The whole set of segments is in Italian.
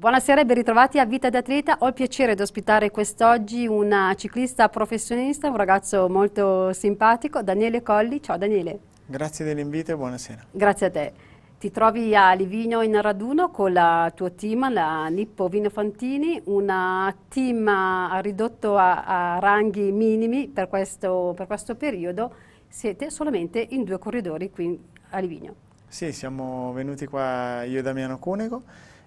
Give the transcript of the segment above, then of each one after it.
Buonasera e ben ritrovati a Vita d'Atleta. Ho il piacere di ospitare quest'oggi una ciclista professionista, un ragazzo molto simpatico, Daniele Colli. Ciao Daniele. Grazie dell'invito e buonasera. Grazie a te. Ti trovi a Livigno in raduno con il tuo team, la Nippo Vino Fantini, una team ridotto a, a ranghi minimi per questo, per questo periodo. Siete solamente in due corridori qui a Livigno. Sì, siamo venuti qua io e Damiano Cunego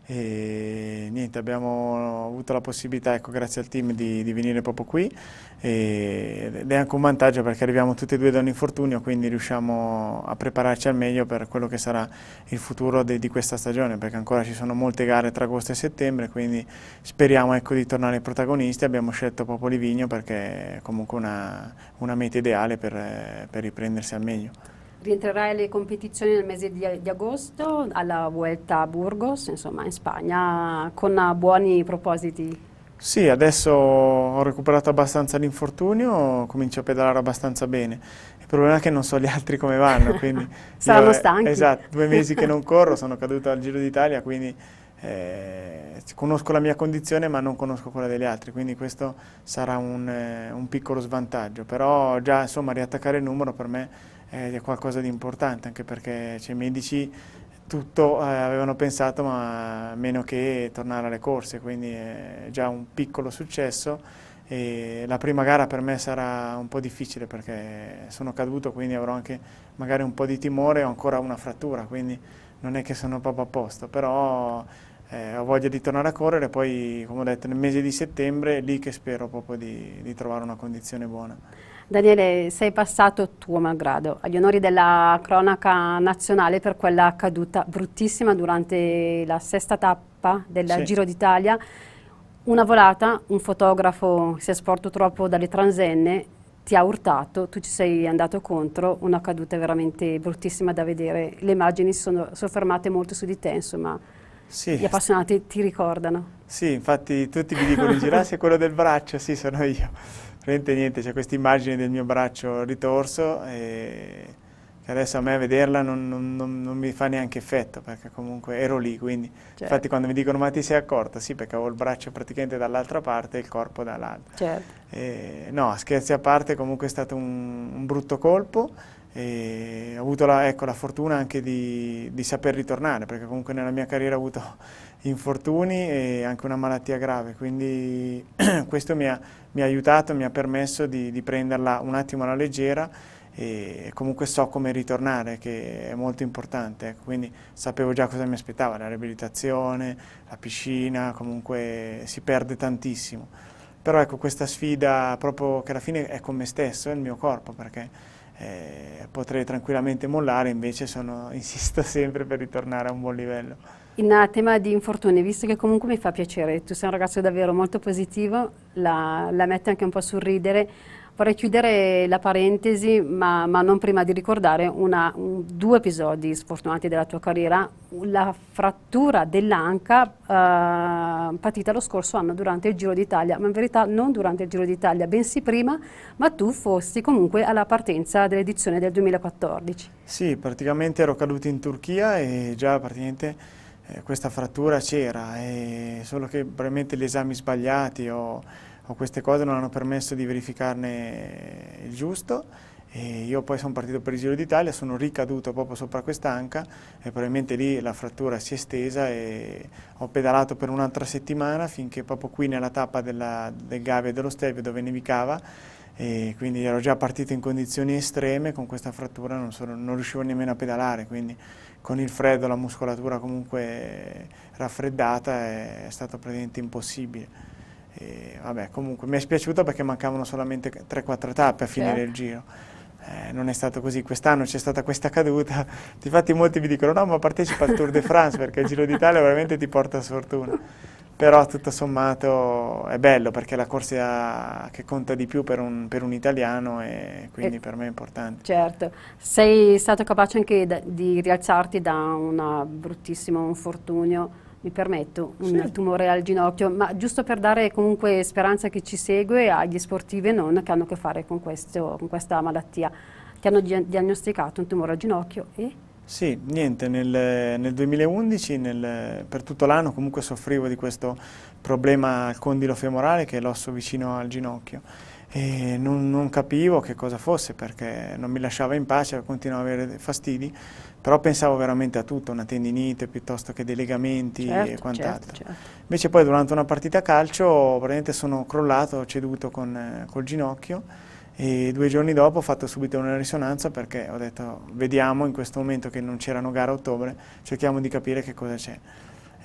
e niente, abbiamo avuto la possibilità, ecco, grazie al team, di, di venire proprio qui e, ed è anche un vantaggio perché arriviamo tutti e due da un infortunio, quindi riusciamo a prepararci al meglio per quello che sarà il futuro de, di questa stagione, perché ancora ci sono molte gare tra agosto e settembre, quindi speriamo ecco, di tornare ai protagonisti. Abbiamo scelto proprio Livigno perché è comunque una, una meta ideale per, per riprendersi al meglio rientrerai alle competizioni nel mese di, di, agosto alla Vuelta a Burgos, insomma in Spagna, con buoni propositi. Sì, adesso ho recuperato abbastanza l'infortunio, comincio a pedalare abbastanza bene. Il problema è che non so gli altri come vanno, quindi... Saranno io, eh, stanchi. Esatto, due mesi che non corro, sono caduto al Giro d'Italia, quindi eh, conosco la mia condizione ma non conosco quella degli altri, quindi questo sarà un, eh, un piccolo svantaggio. Però già, insomma, riattaccare il numero per me è qualcosa di importante, anche perché cioè, i medici tutto eh, avevano pensato, ma meno che tornare alle corse, quindi è già un piccolo successo. E la prima gara per me sarà un po' difficile perché sono caduto, quindi avrò anche magari un po' di timore ho ancora una frattura, quindi non è che sono proprio a posto, però eh, ho voglia di tornare a correre, poi come ho detto nel mese di settembre è lì che spero proprio di, di trovare una condizione buona. Daniele, sei passato tuo malgrado agli onori della cronaca nazionale per quella caduta bruttissima durante la sesta tappa del sì. Giro d'Italia. Una volata, un fotografo si è sporto troppo dalle transenne, ti ha urtato, tu ci sei andato contro, una caduta veramente bruttissima da vedere. Le immagini sono soffermate molto su di te, insomma, sì. gli appassionati ti ricordano. Sì, infatti tutti mi dicono girassi è quello del braccio, sì, sono io. Veramente niente, c'è questa immagine del mio braccio ritorso e che adesso a me vederla non, non, non, mi fa neanche effetto perché comunque ero lì, quindi certo. infatti quando mi dicono ma ti sei accorta? Sì, perché avevo il braccio praticamente dall'altra parte e il corpo dall'altra. Certo. E, no, scherzi a parte, comunque è stato un, un brutto colpo e ho avuto la, ecco, la fortuna anche di, di, saper ritornare perché comunque nella mia carriera ho avuto infortuni e anche una malattia grave, quindi questo mi ha, mi ha, aiutato, mi ha permesso di, di prenderla un attimo alla leggera e comunque so come ritornare che è molto importante ecco, quindi sapevo già cosa mi aspettava la riabilitazione, la piscina comunque si perde tantissimo però ecco questa sfida proprio che alla fine è con me stesso è il mio corpo perché eh, potrei tranquillamente mollare invece sono, insisto sempre per ritornare a un buon livello in tema di infortuni, visto che comunque mi fa piacere, tu sei un ragazzo davvero molto positivo, la, la mette anche un po' a sorridere, vorrei chiudere la parentesi, ma, ma non prima di ricordare una, un, due episodi sfortunati della tua carriera, la frattura dell'anca eh, patita lo scorso anno durante il Giro d'Italia, ma in verità non durante il Giro d'Italia, bensì prima, ma tu fosti comunque alla partenza dell'edizione del 2014. Sì, praticamente ero caduto in Turchia e già praticamente eh, questa frattura c'era, solo che probabilmente gli esami sbagliati o, o, queste cose non hanno permesso di verificarne il giusto. E io poi sono partito per il Giro d'Italia, sono ricaduto proprio sopra quest'anca e probabilmente lì la frattura si è estesa e ho pedalato per un'altra settimana finché proprio qui nella tappa della, del Gavia e dello Stelvio dove nevicava e quindi ero già partito in condizioni estreme, con questa frattura non, sono, non riuscivo nemmeno a pedalare, quindi con il freddo la muscolatura comunque raffreddata è, è stato praticamente impossibile. E, vabbè, comunque mi è spiaciuto perché mancavano solamente 3-4 tappe a finire certo. il giro. Eh, non è stato così, quest'anno c'è stata questa caduta, infatti molti mi dicono no ma partecipa al Tour de France perché il Giro d'Italia veramente ti porta a sfortuna però tutto sommato è bello perché è la corsa che conta di più per un, per un italiano e quindi e per me è importante. Certo, sei stato capace anche di rialzarti da un bruttissimo infortunio, mi permetto, un sì. tumore al ginocchio, ma giusto per dare comunque speranza a chi ci segue, agli sportivi e non, che hanno a che fare con, questo, con questa malattia, che hanno diagnosticato un tumore al ginocchio e sì, niente, nel, nel 2011 nel, per tutto l'anno comunque soffrivo di questo problema al condilo femorale che è l'osso vicino al ginocchio e non, non, capivo che cosa fosse perché non mi lasciava in pace, continuavo ad avere fastidi, però pensavo veramente a tutto, una tendinite piuttosto che dei legamenti certo, e certo, quant'altro. Certo, certo. Invece poi durante una partita a calcio praticamente sono crollato, ceduto con, eh, col ginocchio e due giorni dopo ho fatto subito una risonanza perché ho detto vediamo in questo momento che non c'erano gare a ottobre, cerchiamo di capire che cosa c'è.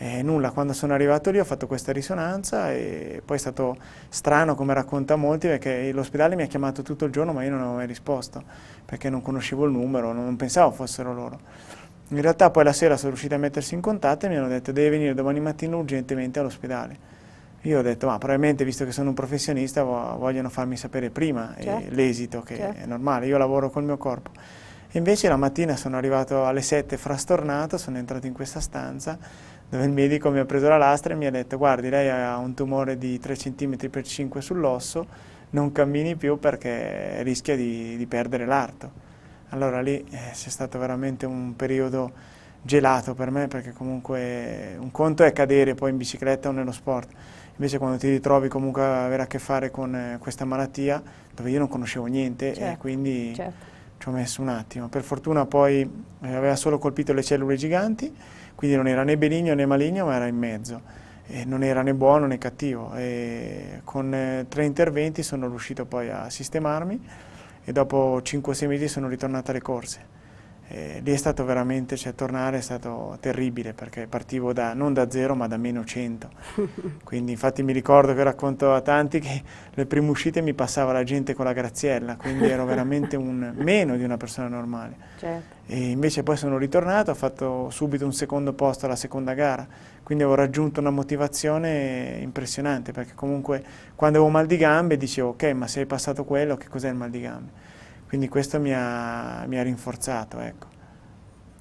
E nulla, quando sono arrivato lì ho fatto questa risonanza e poi è stato strano come racconta molti perché l'ospedale mi ha chiamato tutto il giorno ma io non avevo mai risposto perché non conoscevo il numero, non pensavo fossero loro. In realtà poi la sera sono riuscito a mettersi in contatto e mi hanno detto devi venire domani mattina urgentemente all'ospedale io ho detto, ma probabilmente visto che sono un professionista vogliono farmi sapere prima eh, certo. l'esito, che certo. è normale, io lavoro col mio corpo. E invece la mattina sono arrivato alle 7 frastornato, sono entrato in questa stanza dove il medico mi ha preso la lastra e mi ha detto, guardi, lei ha un tumore di 3 cm x 5 sull'osso, non cammini più perché rischia di, di perdere l'arto. Allora lì eh, c'è stato veramente un periodo gelato per me perché comunque un conto è cadere poi in bicicletta o nello sport Invece quando ti ritrovi comunque ad avere a che fare con eh, questa malattia, dove io non conoscevo niente certo, e quindi certo. ci ho messo un attimo. Per fortuna poi eh, aveva solo colpito le cellule giganti, quindi non era né benigno né maligno, ma era in mezzo. E non era né buono né cattivo. E con eh, tre interventi sono riuscito poi a sistemarmi e dopo 5-6 mesi sono ritornato alle corse. Eh, lì è stato veramente, cioè tornare è stato terribile perché partivo da, non da zero ma da meno 100. Quindi infatti mi ricordo che racconto a tanti che le prime uscite mi passava la gente con la graziella, quindi ero veramente un, meno di una persona normale. Certo. E invece poi sono ritornato, ho fatto subito un secondo posto alla seconda gara, quindi avevo raggiunto una motivazione impressionante perché comunque quando avevo mal di gambe dicevo ok ma se hai passato quello che cos'è il mal di gambe? Quindi questo mi ha, mi ha rinforzato, ecco.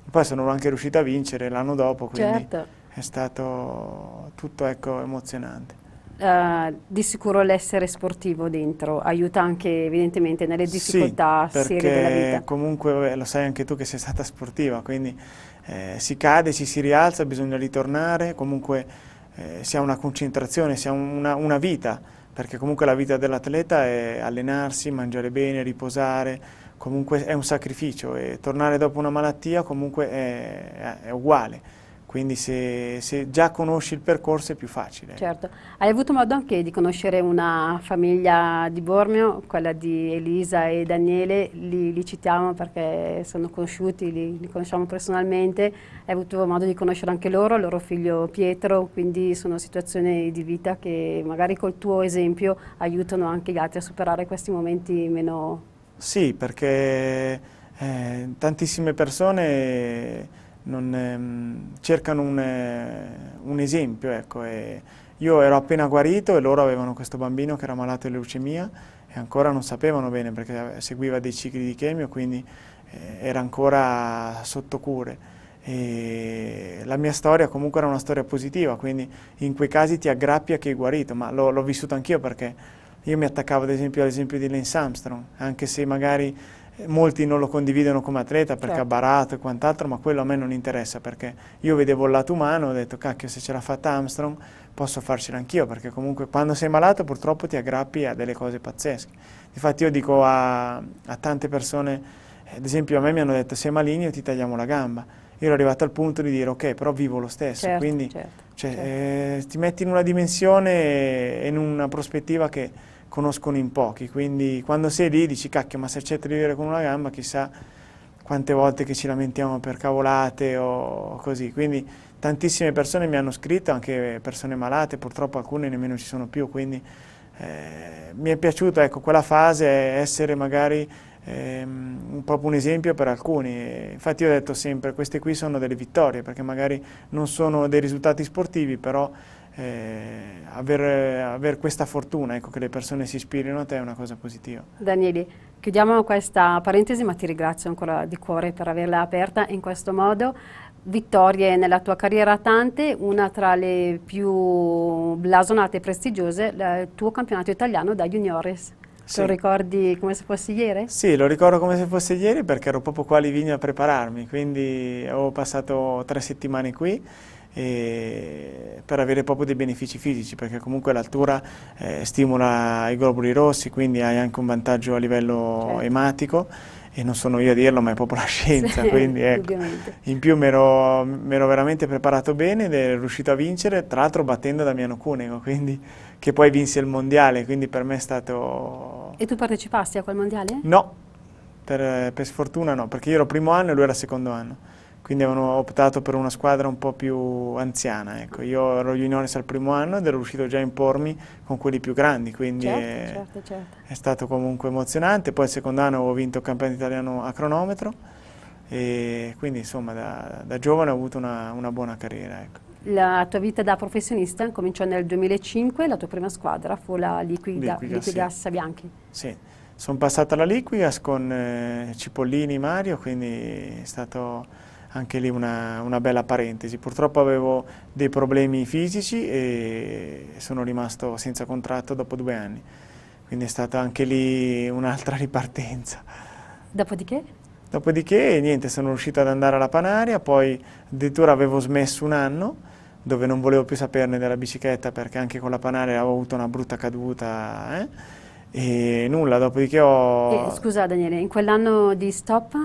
Poi sono anche riuscito a vincere l'anno dopo, quindi certo. è stato tutto ecco, emozionante. Uh, di sicuro l'essere sportivo dentro aiuta anche evidentemente nelle difficoltà sì, serie della vita. Comunque vabbè, lo sai anche tu che sei stata sportiva, quindi eh, si cade, ci si rialza, bisogna ritornare, comunque eh, si ha una concentrazione, si ha una, una vita perché comunque la vita dell'atleta è allenarsi, mangiare bene, riposare, comunque è un sacrificio e tornare dopo una malattia comunque è, è uguale. Quindi se, se, già conosci il percorso è più facile. Certo. Hai avuto modo anche di conoscere una famiglia di Bormio, quella di Elisa e Daniele, li, li citiamo perché sono conosciuti, li, li, conosciamo personalmente. Hai avuto modo di conoscere anche loro, il loro figlio Pietro, quindi sono situazioni di vita che magari col tuo esempio aiutano anche gli altri a superare questi momenti meno... Sì, perché eh, tantissime persone non, ehm, cercano un, eh, un esempio. Ecco, io ero appena guarito e loro avevano questo bambino che era malato di leucemia e ancora non sapevano bene perché seguiva dei cicli di chemio, quindi eh, era ancora sotto cure. E la mia storia comunque era una storia positiva, quindi in quei casi ti aggrappi a chi è guarito, ma l'ho vissuto anch'io perché io mi attaccavo ad esempio all'esempio di Lance Armstrong, anche se magari eh, molti non lo condividono come atleta perché certo. ha barato e quant'altro, ma quello a me non interessa perché io vedevo il lato umano, ho detto cacchio se ce l'ha fatta Armstrong posso farcela anch'io perché comunque quando sei malato purtroppo ti aggrappi a delle cose pazzesche. Infatti io dico a, a tante persone, eh, ad esempio a me mi hanno detto sei maligno ti tagliamo la gamba. Io ero arrivato al punto di dire ok però vivo lo stesso, certo, quindi certo, cioè, certo. eh, ti metti in una dimensione e in una prospettiva che conoscono in pochi, quindi quando sei lì dici cacchio ma se accetta di vivere con una gamba chissà quante volte che ci lamentiamo per cavolate o così, quindi tantissime persone mi hanno scritto, anche persone malate, purtroppo alcune nemmeno ci sono più, quindi eh, mi è piaciuta ecco, quella fase essere magari ehm, proprio un esempio per alcuni, infatti io ho detto sempre queste qui sono delle vittorie perché magari non sono dei risultati sportivi però eh, aver, aver, questa fortuna, ecco, che le persone si ispirino a te è una cosa positiva. Danieli, chiudiamo questa parentesi ma ti ringrazio ancora di cuore per averla aperta in questo modo. Vittorie nella tua carriera tante, una tra le più blasonate e prestigiose, il tuo campionato italiano da juniores. Sì. Lo ricordi come se fosse ieri? Sì, lo ricordo come se fosse ieri perché ero proprio qua a Livigno a prepararmi, quindi ho passato tre settimane qui eh, per avere proprio dei benefici fisici, perché comunque l'altura eh, stimola i globuli rossi, quindi hai anche un vantaggio a livello certo. ematico e non sono io a dirlo, ma è proprio la scienza, sì, quindi ecco. in più mi ero veramente preparato bene ed è riuscito a vincere, tra l'altro battendo Damiano Cunego, quindi, che poi vinse il mondiale, quindi per me è stato... E tu partecipasti a quel mondiale? No, per, per sfortuna no, perché io ero primo anno e lui era secondo anno quindi avevano optato per una squadra un po' più anziana. Ecco. Io ero juniores al primo anno ed ero riuscito già a impormi con quelli più grandi, quindi certo, è, certo, certo. è, stato comunque emozionante. Poi il secondo anno ho vinto il campionato italiano a cronometro e quindi insomma da, da giovane ho avuto una, una buona carriera. Ecco. La tua vita da professionista cominciò nel 2005, la tua prima squadra fu la Liquida, Liquida, Liquigas sì. Bianchi. Sì, sono passata alla Liquigas con eh, Cipollini Mario, quindi è stato anche lì una, una, bella parentesi. Purtroppo avevo dei problemi fisici e sono rimasto senza contratto dopo due anni, quindi è stata anche lì un'altra ripartenza. Dopodiché? Dopodiché niente, sono riuscito ad andare alla Panaria, poi addirittura avevo smesso un anno dove non volevo più saperne della bicicletta perché anche con la Panaria avevo avuto una brutta caduta. Eh? E nulla, dopodiché ho... E, scusa Daniele, in quell'anno di stop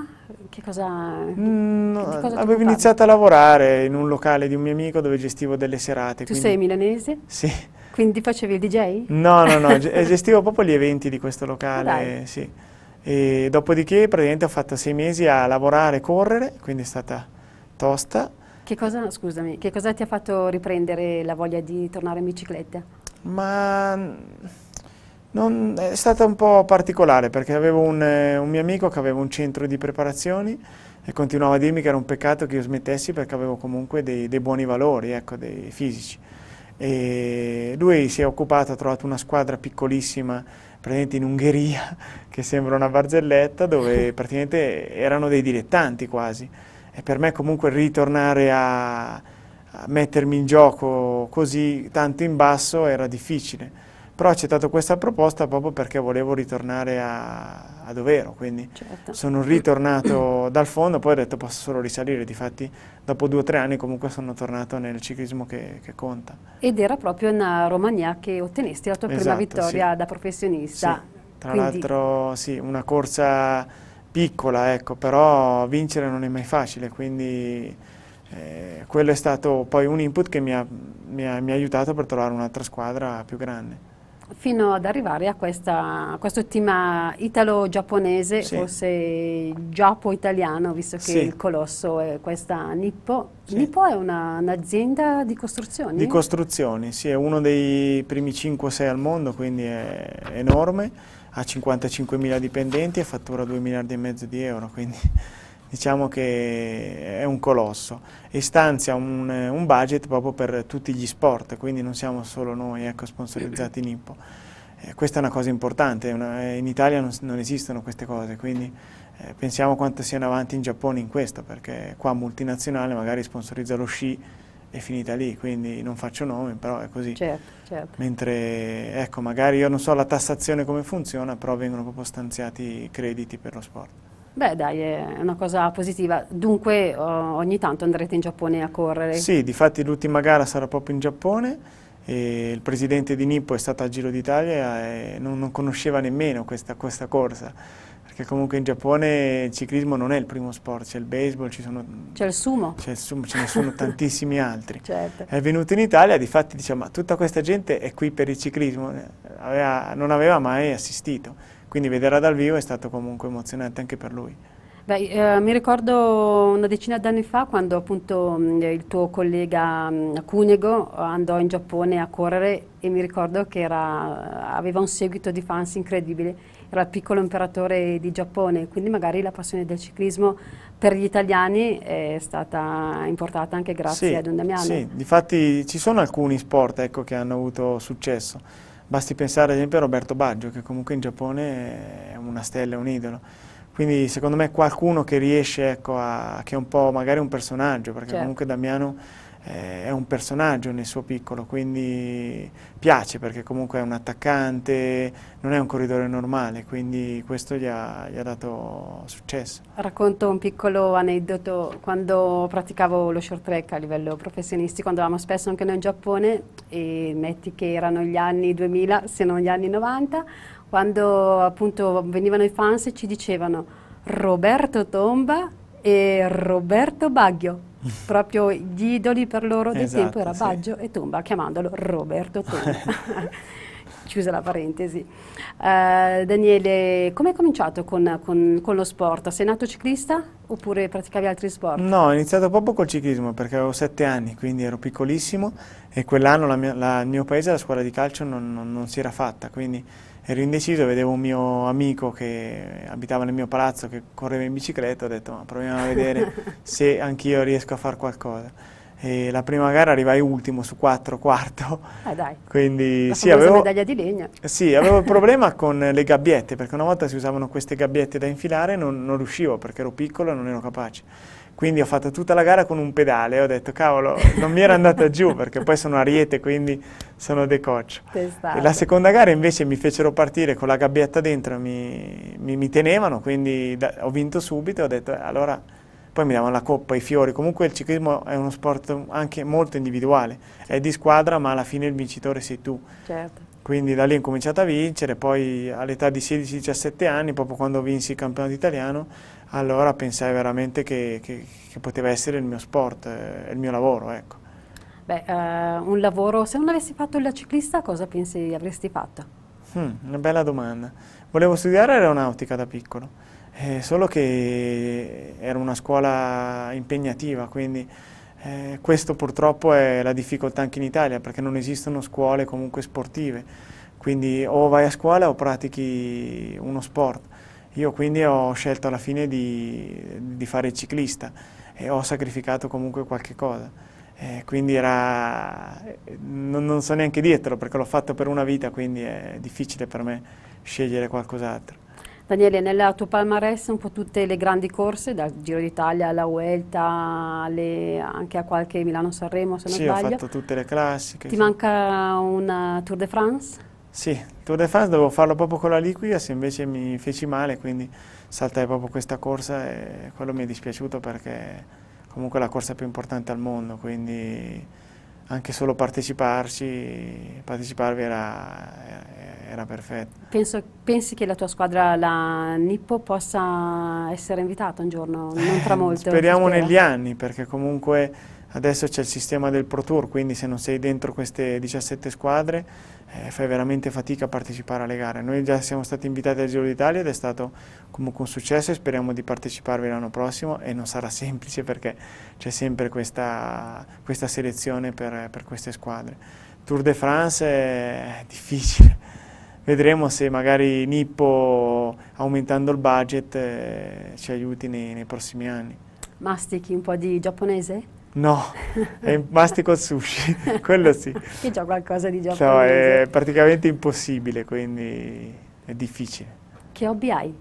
che cosa... Mm, che, cosa avevo iniziato a lavorare in un locale di un mio amico dove gestivo delle serate. Tu quindi... sei milanese? Sì. Quindi facevi il DJ? No, no, no, gestivo proprio gli eventi di questo locale, Dai. sì. E dopodiché praticamente ho fatto sei mesi a lavorare, correre, quindi è stata tosta. Che cosa, scusami, che cosa ti ha fatto riprendere la voglia di tornare in bicicletta? Ma non, è stata un po' particolare perché avevo un, eh, un mio amico che aveva un centro di preparazioni e continuava a dirmi che era un peccato che io smettessi perché avevo comunque dei, dei buoni valori, ecco, dei fisici. E lui si è occupato, ha trovato una squadra piccolissima praticamente in Ungheria, che sembra una barzelletta, dove praticamente erano dei dilettanti quasi. E per me comunque ritornare a, a mettermi in gioco così tanto in basso era difficile però ho accettato questa proposta proprio perché volevo ritornare a, a Dovero, quindi certo. sono ritornato dal fondo, poi ho detto posso solo risalire, difatti dopo due o tre anni comunque sono tornato nel ciclismo che, che conta. Ed era proprio in Romagna che ottenesti la tua esatto, prima vittoria sì. da professionista. Sì. Tra l'altro sì, una corsa piccola, ecco, però vincere non è mai facile, quindi eh, quello è stato poi un input che mi ha, mi ha, mi ha aiutato per trovare un'altra squadra più grande fino ad arrivare a, questa, a questo tema italo-giapponese, sì. forse giappo-italiano, visto che sì. il colosso è questa Nippo. Sì. Nippo è un'azienda un di costruzioni? Di costruzioni, sì, è uno dei primi 5-6 al mondo, quindi è enorme, ha 55 mila dipendenti e fattura 2 miliardi e mezzo di euro, quindi diciamo che è un colosso e stanzia un, un budget proprio per tutti gli sport, quindi non siamo solo noi ecco, sponsorizzati in Ippo. Eh, questa è una cosa importante, una, in Italia non, non, esistono queste cose, quindi eh, pensiamo quanto siano avanti in Giappone in questo, perché qua multinazionale magari sponsorizza lo sci è finita lì, quindi non faccio nome, però è così. Certo, certo. Mentre, ecco, magari io non so la tassazione come funziona, però vengono proprio stanziati crediti per lo sport. Beh dai, è una cosa positiva. Dunque oh, ogni tanto andrete in Giappone a correre? Sì, difatti l'ultima gara sarà proprio in Giappone. E il presidente di Nippo è stato al Giro d'Italia e non, non, conosceva nemmeno questa, questa corsa perché comunque in Giappone il ciclismo non è il primo sport, c'è il baseball, ci sono, c'è il sumo, c'è il sumo ce ne sono tantissimi altri. Certo. È venuto in Italia, di fatti diceva, ma tutta questa gente è qui per il ciclismo, aveva, non aveva mai assistito quindi vederla dal vivo è stato comunque emozionante anche per lui. Beh, eh, mi ricordo una decina d'anni fa quando appunto mm, il tuo collega mh, mm, Cunego andò in Giappone a correre e mi ricordo che era, aveva un seguito di fans incredibile, era il piccolo imperatore di Giappone, quindi magari la passione del ciclismo per gli italiani è stata importata anche grazie sì, a Don Damiano. Sì, difatti ci sono alcuni sport ecco, che hanno avuto successo Basti pensare ad esempio a Roberto Baggio, che comunque in Giappone è una stella, è un idolo. Quindi secondo me qualcuno che riesce, ecco, a, che è un po' magari un personaggio, perché certo. comunque Damiano eh, è un personaggio nel suo piccolo, quindi piace perché comunque è un attaccante, non è un corridore normale, quindi questo gli ha, gli ha dato successo. Racconto un piccolo aneddoto, quando praticavo lo short track a livello professionistico andavamo spesso anche noi in Giappone e metti che erano gli anni 2000 se non gli anni 90, quando appunto venivano i fans e ci dicevano Roberto Tomba e Roberto Baggio proprio gli idoli per loro del esatto, tempo era Baggio sì. e Tomba, chiamandolo Roberto Tomba. Chiusa la parentesi. Uh, Daniele, come hai cominciato con, con, con, lo sport? Sei nato ciclista oppure praticavi altri sport? No, ho iniziato proprio col ciclismo perché avevo sette anni, quindi ero piccolissimo e quell'anno il mio paese, la scuola di calcio, non, non, non si era fatta, quindi ero indeciso, vedevo un mio amico che abitava nel mio palazzo che correva in bicicletta, ho detto ma proviamo a vedere se anch'io riesco a fare qualcosa. E la prima gara arrivai ultimo su 4 quarto. Ah dai. Quindi la sì, avevo medaglia di legna. Sì, avevo il problema con le gabbiette, perché una volta si usavano queste gabbiette da infilare, non, non riuscivo perché ero piccolo e non ero capace. Quindi ho fatto tutta la gara con un pedale, ho detto cavolo, non mi era andata giù perché poi sono ariete, quindi sono decoccio. e La seconda gara invece mi fecero partire con la gabbietta dentro, mi, mi, mi tenevano, quindi da, ho vinto subito, e ho detto eh, allora poi mi davano la coppa, i fiori. Comunque il ciclismo è uno sport anche molto individuale, è di squadra, ma alla fine il vincitore sei tu. Certo. Quindi da lì ho cominciato a vincere, poi all'età di 16-17 anni, proprio quando vinsi il campionato italiano, allora pensai veramente che, che, che poteva essere il mio sport, eh, il mio lavoro. Ecco. Beh, eh, un lavoro, se non avessi fatto il ciclista cosa pensi avresti fatto? Hmm, una bella domanda. Volevo studiare aeronautica da piccolo, eh, solo che era una scuola impegnativa, quindi eh, questo purtroppo è la difficoltà anche in Italia, perché non esistono scuole comunque sportive, quindi o vai a scuola o pratichi uno sport. Io quindi ho scelto alla fine di, di fare il ciclista e ho sacrificato comunque qualche cosa. Eh, quindi era, non, non, so neanche dietro perché l'ho fatto per una vita, quindi è difficile per me scegliere qualcos'altro. Daniele, nella tua palmarès un po' tutte le grandi corse, dal Giro d'Italia alla Vuelta, alle, anche a qualche Milano-Sanremo se non sì, sbaglio. Sì, ho fatto tutte le classiche. Ti manca una uh, Tour de France? Sì, Tour de France dovevo farlo proprio con la liquida, se invece mi feci male, quindi saltai proprio questa corsa e quello mi è dispiaciuto perché comunque è la corsa più importante al mondo, quindi anche solo parteciparci, parteciparvi era, era perfetto. Penso, pensi che la tua squadra, la Nippo, possa essere invitata un giorno, non tra molto? Speriamo negli anni, perché comunque Adesso c'è il sistema del Pro Tour, quindi se non sei dentro queste 17 squadre eh, fai veramente fatica a partecipare alle gare. Noi già siamo stati invitati al Giro d'Italia ed è stato comunque un successo e speriamo di parteciparvi l'anno prossimo e non sarà semplice perché c'è sempre questa, questa selezione per, per queste squadre. Tour de France è difficile, vedremo se magari Nippo aumentando il budget eh, ci aiuti nei, nei prossimi anni. Mastichi un po' di giapponese? No, è mastico il sushi, quello sì. Qui c'è qualcosa di giapponese. No, è praticamente impossibile, quindi è difficile. Che hobby hai?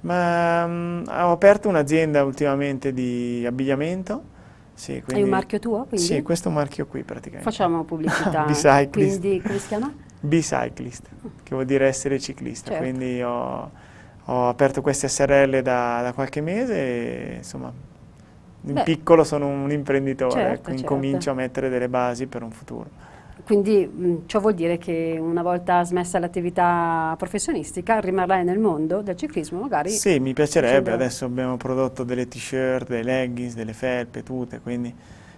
Ma um, ho aperto un'azienda ultimamente di abbigliamento. Sì, quindi, Hai un marchio tuo? Quindi? Sì, questo marchio qui praticamente. Facciamo pubblicità. Bicyclist. Quindi come si chiama? Bicyclist, che vuol dire essere ciclista. Certo. Quindi ho, ho, aperto queste SRL da, da qualche mese e insomma in Beh, piccolo sono un imprenditore, certo, ecco, certo. incomincio certo. a mettere delle basi per un futuro. Quindi mh, ciò vuol dire che una volta smessa l'attività professionistica rimarrai nel mondo del ciclismo magari? Sì, mi piacerebbe, adesso abbiamo prodotto delle t-shirt, dei leggings, delle felpe, tutte, quindi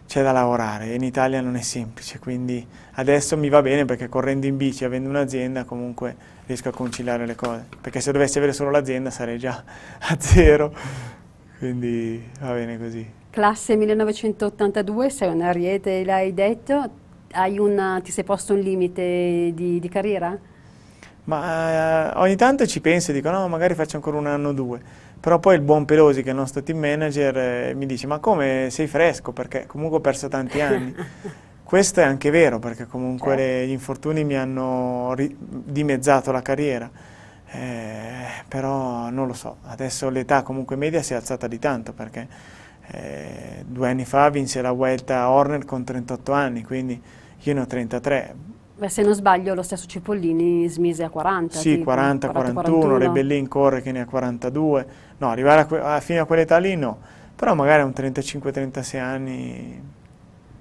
c'è da lavorare, in Italia non è semplice, quindi adesso mi va bene perché correndo in bici, avendo un'azienda, comunque riesco a conciliare le cose, perché se dovessi avere solo l'azienda sarei già a zero quindi va bene così. Classe 1982, sei un ariete, l'hai detto, una, ti sei posto un limite di, di carriera? Ma eh, ogni tanto ci penso e dico no, magari faccio ancora un anno o due, però poi il buon Pelosi che è il nostro team manager eh, mi dice ma come sei fresco perché comunque ho perso tanti anni. Questo è anche vero perché comunque certo. le, gli infortuni mi hanno dimezzato la carriera eh, però non lo so, adesso l'età comunque media si è alzata di tanto perché eh, due anni fa vinse la Vuelta a Horner con 38 anni, quindi io ne ho 33. Beh, se non sbaglio lo stesso Cipollini smise a 40. Sì, 40-41, Rebellin corre che ne ha 42, no, arrivare a, a fino a quell'età lì no, però magari a un 35-36 anni,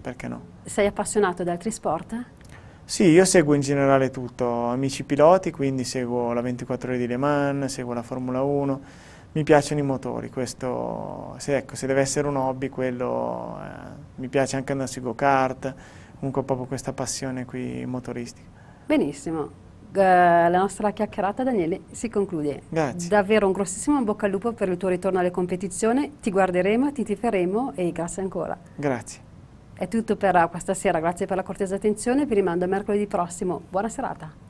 perché no? Sei appassionato di altri sport? Sì, io seguo in generale tutto, amici piloti, quindi seguo la 24 ore di Le Mans, seguo la Formula 1, mi piacciono i motori, questo, se, ecco, se deve essere un hobby quello, eh, mi piace anche andare sui go-kart, comunque ho proprio questa passione qui motoristica. Benissimo, la nostra chiacchierata, Daniele, si conclude. Grazie. Davvero un grossissimo in bocca al lupo per il tuo ritorno alle competizioni. Ti guarderemo, ti tiferemo e grazie ancora. Grazie. È tutto per questa sera, grazie per la cortesa attenzione, vi rimando a mercoledì prossimo. Buona serata.